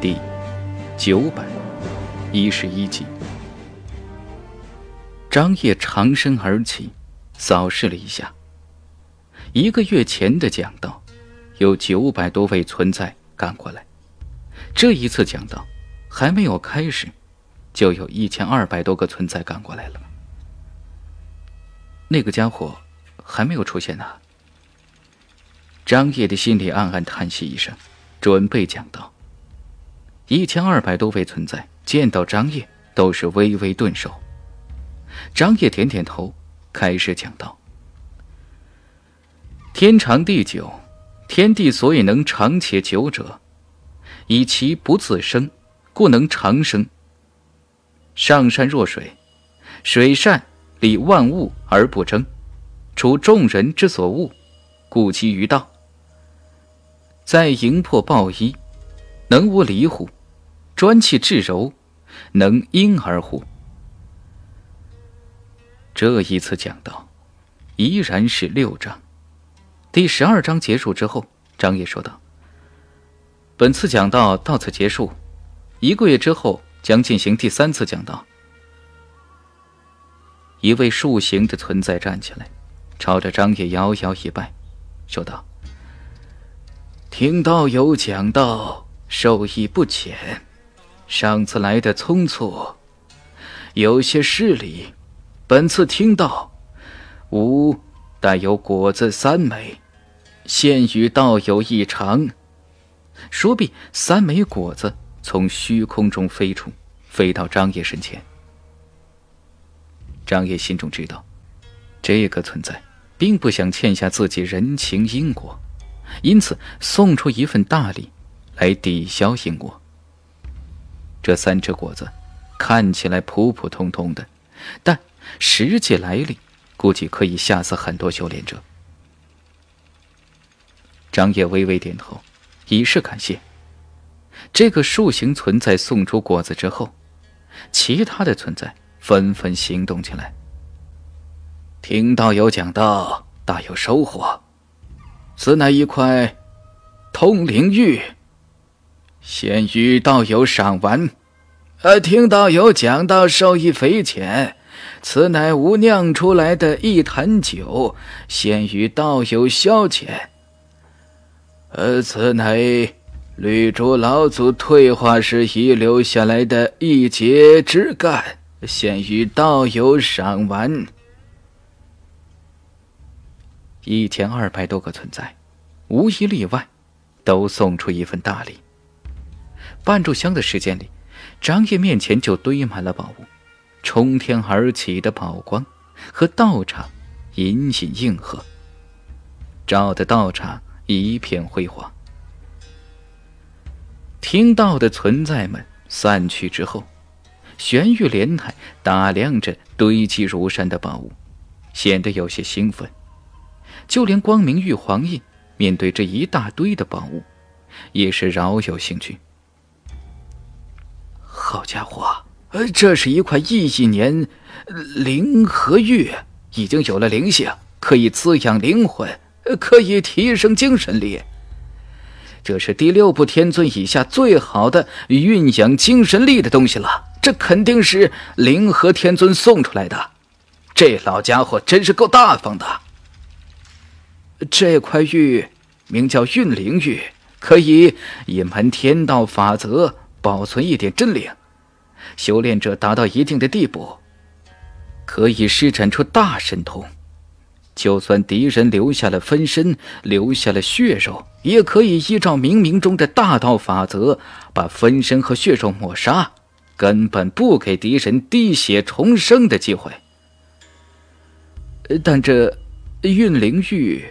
第九百一十一集，张烨长身而起，扫视了一下。一个月前的讲道，有九百多位存在赶过来。这一次讲道还没有开始，就有一千二百多个存在赶过来了。那个家伙还没有出现啊！张烨的心里暗暗叹息一声，准备讲道。一千二百多位存在见到张掖都是微微顿首，张掖点点头，开始讲道：“天长地久，天地所以能长且久者，以其不自生，故能长生。上善若水，水善利万物而不争，处众人之所恶，故几于道。在营破暴衣，能无离乎？”专气致柔，能婴儿乎？这一次讲道，依然是六章。第十二章结束之后，张掖说道：“本次讲道到此结束，一个月之后将进行第三次讲道。”一位树形的存在站起来，朝着张掖遥遥一拜，说道：“听道有讲道，受益不浅。”上次来的匆促，有些失礼。本次听到，吾带有果子三枚，献与道友一尝。说毕，三枚果子从虚空中飞出，飞到张叶身前。张叶心中知道，这个存在并不想欠下自己人情因果，因此送出一份大礼来抵消因果。这三只果子看起来普普通通的，但实际来历估计可以吓死很多修炼者。张烨微微点头，以示感谢。这个树形存在送出果子之后，其他的存在纷纷行动起来。听道友讲到，大有收获。此乃一块通灵玉。先与道友赏玩，呃，听道友讲道受益匪浅。此乃吾酿出来的一坛酒，先与道友消遣。而此乃绿竹老祖退化时遗留下来的一节枝干，先与道友赏玩。一千二百多个存在，无一例外，都送出一份大礼。半炷香的时间里，张掖面前就堆满了宝物，冲天而起的宝光和道场隐隐应和，照得道场一片辉煌。听到的存在们散去之后，玄玉莲台打量着堆积如山的宝物，显得有些兴奋。就连光明玉皇印面对这一大堆的宝物，也是饶有兴趣。好家伙，呃，这是一块亿亿年灵和玉，已经有了灵性，可以滋养灵魂，可以提升精神力。这是第六部天尊以下最好的蕴养精神力的东西了。这肯定是灵和天尊送出来的，这老家伙真是够大方的。这块玉名叫蕴灵玉，可以隐瞒天道法则，保存一点真灵。修炼者达到一定的地步，可以施展出大神通。就算敌人留下了分身，留下了血肉，也可以依照冥冥中的大道法则，把分身和血肉抹杀，根本不给敌人滴血重生的机会。但这蕴灵玉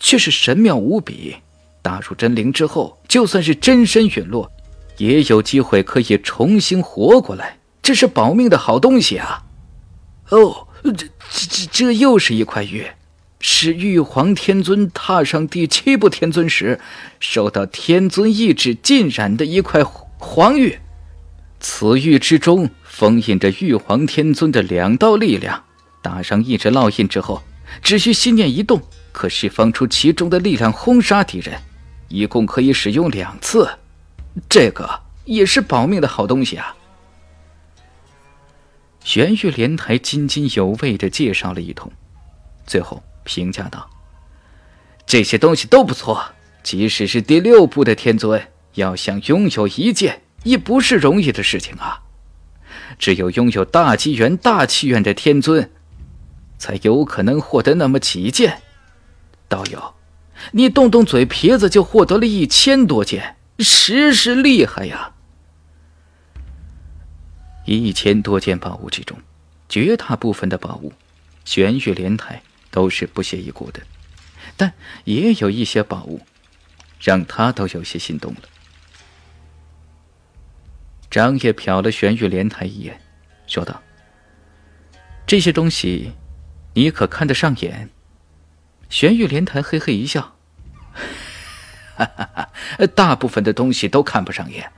却是神妙无比，打入真灵之后，就算是真身陨落。也有机会可以重新活过来，这是保命的好东西啊！哦，这这这这又是一块玉，是玉皇天尊踏上第七步天尊时，受到天尊意志浸染的一块黄玉。此玉之中封印着玉皇天尊的两道力量，打上一指烙印之后，只需心念一动，可释放出其中的力量轰杀敌人，一共可以使用两次。这个也是保命的好东西啊！玄玉莲台津津有味的介绍了一通，最后评价道：“这些东西都不错，即使是第六部的天尊，要想拥有一件，也不是容易的事情啊！只有拥有大机缘、大气愿的天尊，才有可能获得那么几件。道友，你动动嘴皮子就获得了一千多件！”实是厉害呀！一千多件宝物之中，绝大部分的宝物，玄玉莲台都是不屑一顾的，但也有一些宝物，让他都有些心动了。张叶瞟了玄玉莲台一眼，说道：“这些东西，你可看得上眼？”玄玉莲台嘿嘿一笑。哈哈，大部分的东西都看不上眼。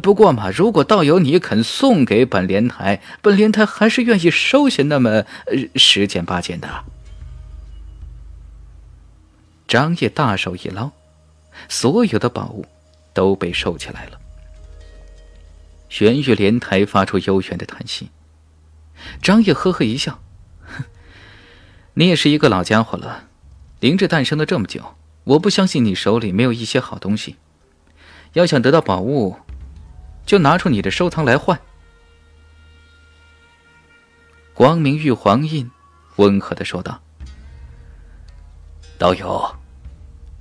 不过嘛，如果道友你肯送给本莲台，本莲台还是愿意收下那么十件八件的。张掖大手一捞，所有的宝物都被收起来了。玄玉莲台发出悠远的叹息。张掖呵呵一笑：“哼，你也是一个老家伙了，灵智诞生了这么久。”我不相信你手里没有一些好东西，要想得到宝物，就拿出你的收藏来换。”光明玉皇印温和的说道。“道友，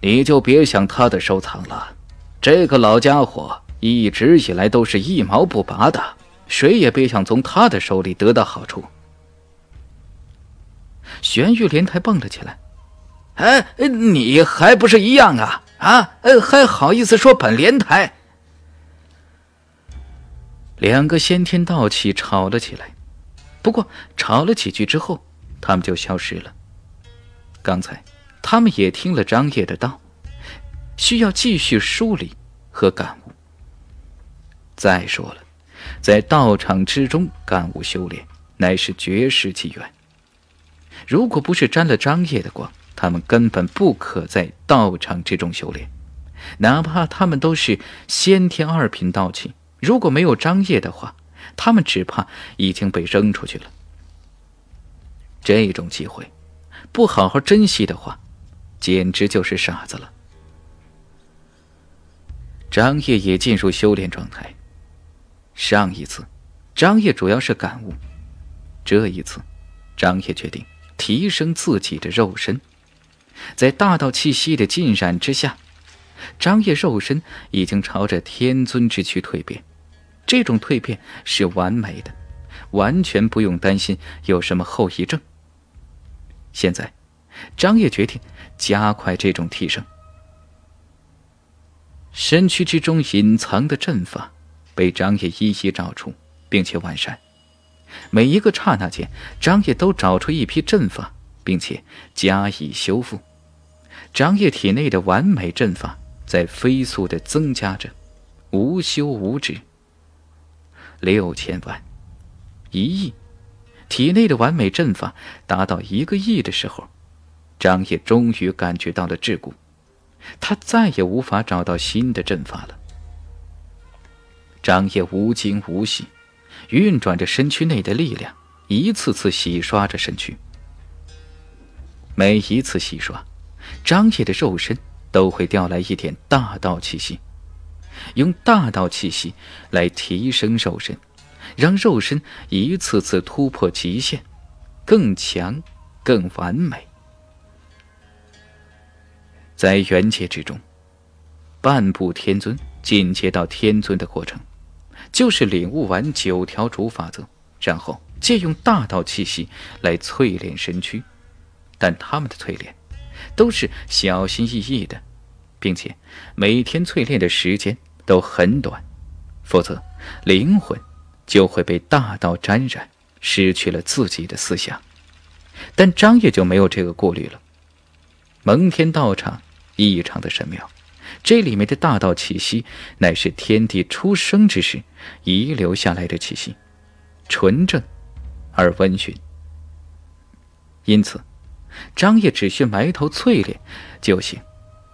你就别想他的收藏了，这个老家伙一直以来都是一毛不拔的，谁也别想从他的手里得到好处。”玄玉莲台蹦了起来。哎，你还不是一样啊啊！还好意思说本莲台。两个先天道气吵了起来，不过吵了几句之后，他们就消失了。刚才他们也听了张掖的道，需要继续梳理和感悟。再说了，在道场之中感悟修炼乃是绝世机缘，如果不是沾了张掖的光。他们根本不可在道场之中修炼，哪怕他们都是先天二品道器，如果没有张掖的话，他们只怕已经被扔出去了。这种机会，不好好珍惜的话，简直就是傻子了。张掖也进入修炼状态。上一次，张掖主要是感悟，这一次，张掖决定提升自己的肉身。在大道气息的浸染之下，张掖肉身已经朝着天尊之躯蜕变。这种蜕变是完美的，完全不用担心有什么后遗症。现在，张掖决定加快这种提升。身躯之中隐藏的阵法，被张掖一一找出，并且完善。每一个刹那间，张掖都找出一批阵法。并且加以修复，张叶体内的完美阵法在飞速的增加着，无休无止。六千万，一亿，体内的完美阵法达到一个亿的时候，张烨终于感觉到了桎梏，他再也无法找到新的阵法了。张烨无惊无喜，运转着身躯内的力量，一次次洗刷着身躯。每一次洗刷，张掖的肉身都会调来一点大道气息，用大道气息来提升肉身，让肉身一次次突破极限，更强，更完美。在元界之中，半步天尊进阶到天尊的过程，就是领悟完九条主法则，然后借用大道气息来淬炼身躯。但他们的淬炼都是小心翼翼的，并且每天淬炼的时间都很短，否则灵魂就会被大道沾染，失去了自己的思想。但张掖就没有这个顾虑了。蒙天道场异常的神妙，这里面的大道气息乃是天地初生之时遗留下来的气息，纯正而温驯，因此。张掖只需埋头淬炼就行，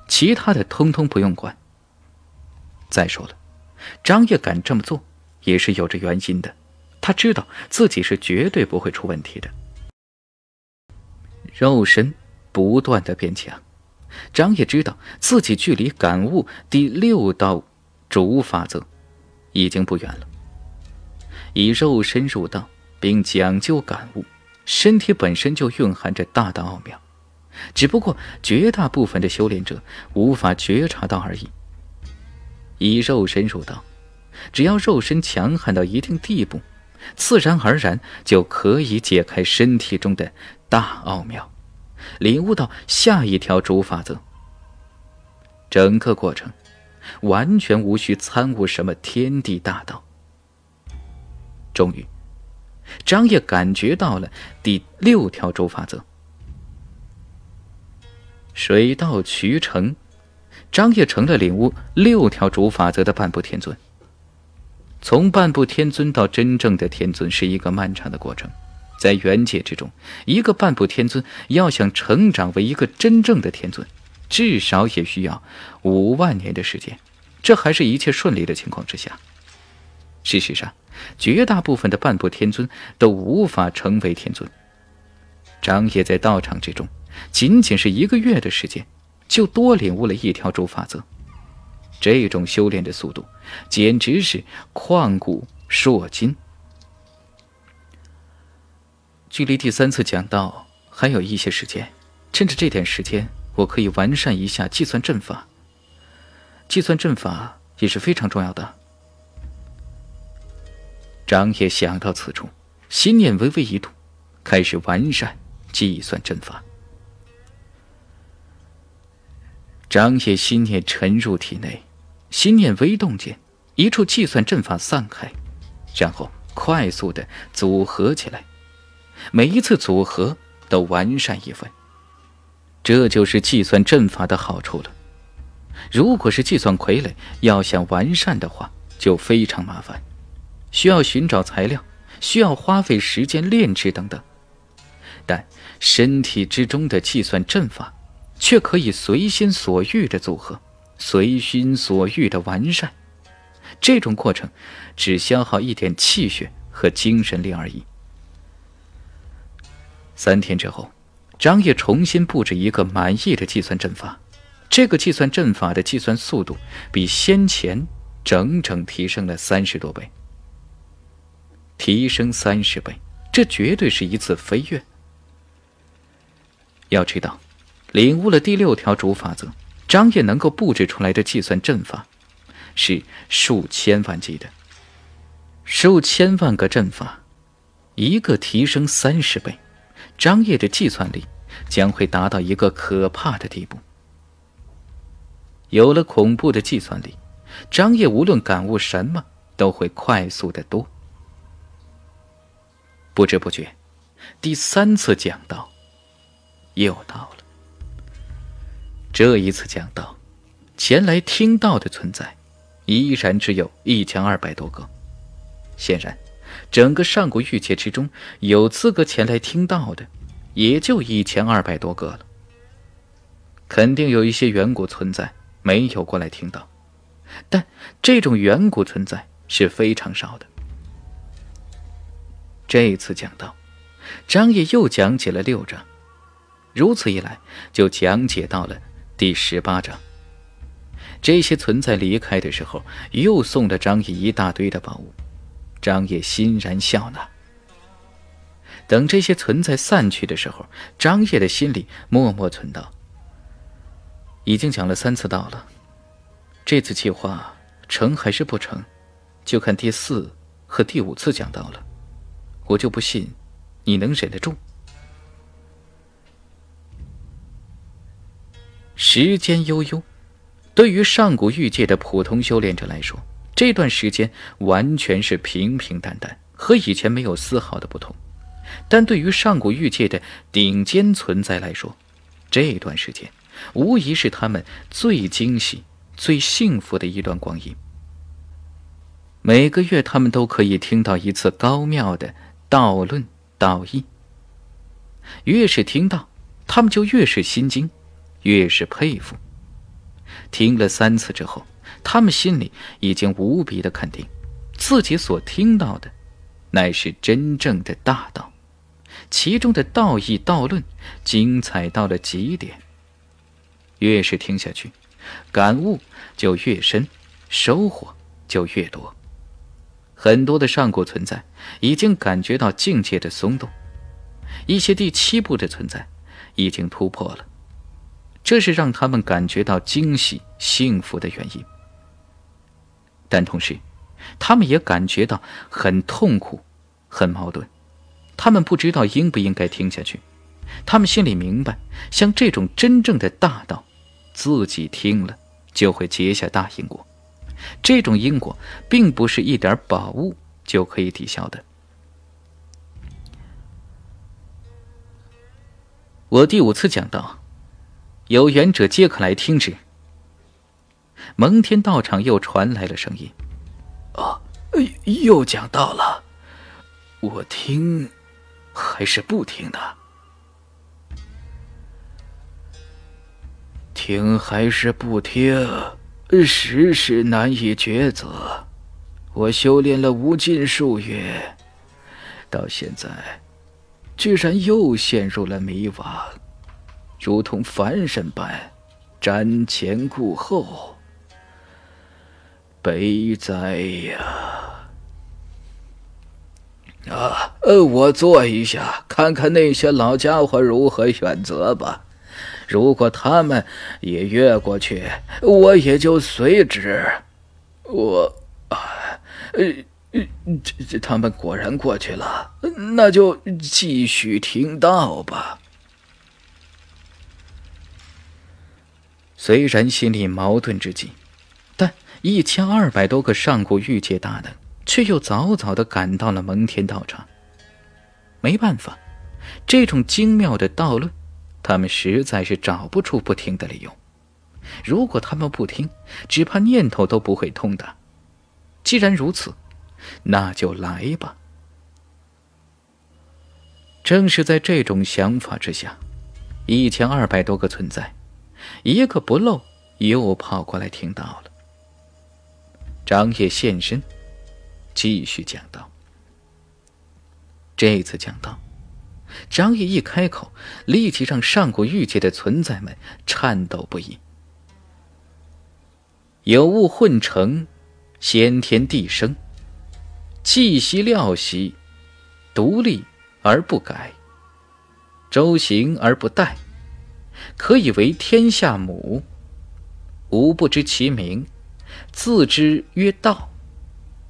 其他的通通不用管。再说了，张掖敢这么做，也是有着原因的。他知道自己是绝对不会出问题的。肉身不断的变强，张掖知道自己距离感悟第六道主法则已经不远了。以肉身入道，并讲究感悟。身体本身就蕴含着大的奥妙，只不过绝大部分的修炼者无法觉察到而已。以肉身入道，只要肉身强悍到一定地步，自然而然就可以解开身体中的大奥妙，领悟到下一条主法则。整个过程完全无需参悟什么天地大道。终于。张掖感觉到了第六条主法则，水到渠成，张掖成了领悟六条主法则的半步天尊。从半步天尊到真正的天尊是一个漫长的过程，在元界之中，一个半步天尊要想成长为一个真正的天尊，至少也需要五万年的时间，这还是一切顺利的情况之下。事实上，绝大部分的半步天尊都无法成为天尊。张掖在道场之中，仅仅是一个月的时间，就多领悟了一条主法则。这种修炼的速度，简直是旷古烁今。距离第三次讲道还有一些时间，趁着这点时间，我可以完善一下计算阵法。计算阵法也是非常重要的。张野想到此处，心念微微一动，开始完善计算阵法。张野心念沉入体内，心念微动间，一处计算阵法散开，然后快速的组合起来。每一次组合都完善一份。这就是计算阵法的好处了。如果是计算傀儡，要想完善的话，就非常麻烦。需要寻找材料，需要花费时间炼制等等，但身体之中的计算阵法却可以随心所欲的组合，随心所欲的完善。这种过程只消耗一点气血和精神力而已。三天之后，张烨重新布置一个满意的计算阵法，这个计算阵法的计算速度比先前整整提升了三十多倍。提升三十倍，这绝对是一次飞跃。要知道，领悟了第六条主法则，张掖能够布置出来的计算阵法是数千万级的，数千万个阵法，一个提升三十倍，张掖的计算力将会达到一个可怕的地步。有了恐怖的计算力，张掖无论感悟什么都会快速的多。不知不觉，第三次讲到，又到了。这一次讲到，前来听到的存在，依然只有一千二百多个。显然，整个上古玉界之中，有资格前来听到的，也就一千二百多个了。肯定有一些远古存在没有过来听到，但这种远古存在是非常少的。这次讲到，张掖又讲解了六章，如此一来就讲解到了第十八章。这些存在离开的时候，又送了张掖一大堆的宝物，张掖欣然笑纳。等这些存在散去的时候，张掖的心里默默存道：已经讲了三次道了，这次计划成还是不成，就看第四和第五次讲道了。我就不信，你能忍得住。时间悠悠，对于上古玉界的普通修炼者来说，这段时间完全是平平淡淡，和以前没有丝毫的不同；但对于上古玉界的顶尖存在来说，这段时间无疑是他们最惊喜、最幸福的一段光阴。每个月，他们都可以听到一次高妙的。道论道义，越是听到，他们就越是心惊，越是佩服。听了三次之后，他们心里已经无比的肯定，自己所听到的，乃是真正的大道，其中的道义、道论精彩到了极点。越是听下去，感悟就越深，收获就越多。很多的上古存在已经感觉到境界的松动，一些第七部的存在已经突破了，这是让他们感觉到惊喜、幸福的原因。但同时，他们也感觉到很痛苦、很矛盾，他们不知道应不应该听下去。他们心里明白，像这种真正的大道，自己听了就会结下大因果。这种因果并不是一点宝物就可以抵消的。我第五次讲道，有缘者皆可来听之。蒙天道场又传来了声音：“哦，又讲到了，我听还是不听的？听还是不听？”实是难以抉择，我修炼了无尽数月，到现在，居然又陷入了迷惘，如同凡人般瞻前顾后，悲哉呀！啊，呃，我坐一下，看看那些老家伙如何选择吧。如果他们也越过去，我也就随之。我啊，呃，这他们果然过去了，那就继续听道吧。虽然心里矛盾之极，但一千二百多个上古御界大能却又早早的赶到了蒙恬道场。没办法，这种精妙的道论。他们实在是找不出不听的理由，如果他们不听，只怕念头都不会通的。既然如此，那就来吧。正是在这种想法之下，一千二百多个存在，一个不漏，又跑过来听到了。张掖现身，继续讲道。这次讲道。张毅一开口，立即让上古玉界的存在们颤抖不已。有物混成，先天地生。气兮料兮，独立而不改，周行而不殆，可以为天下母。吾不知其名，自知曰道。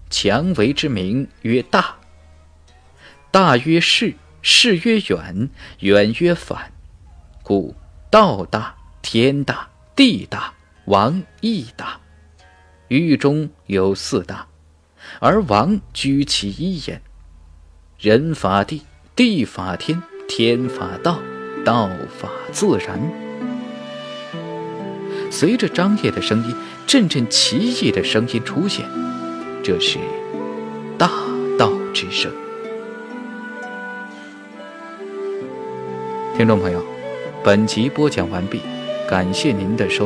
强为之名曰大。大曰是。事曰远，远曰反。故道大，天大，地大，王亦大。狱中有四大，而王居其一焉。人法地，地法天，天法道，道法自然。随着张掖的声音，阵阵奇异的声音出现，这是大道之声。听众朋友，本集播讲完毕，感谢您的收听。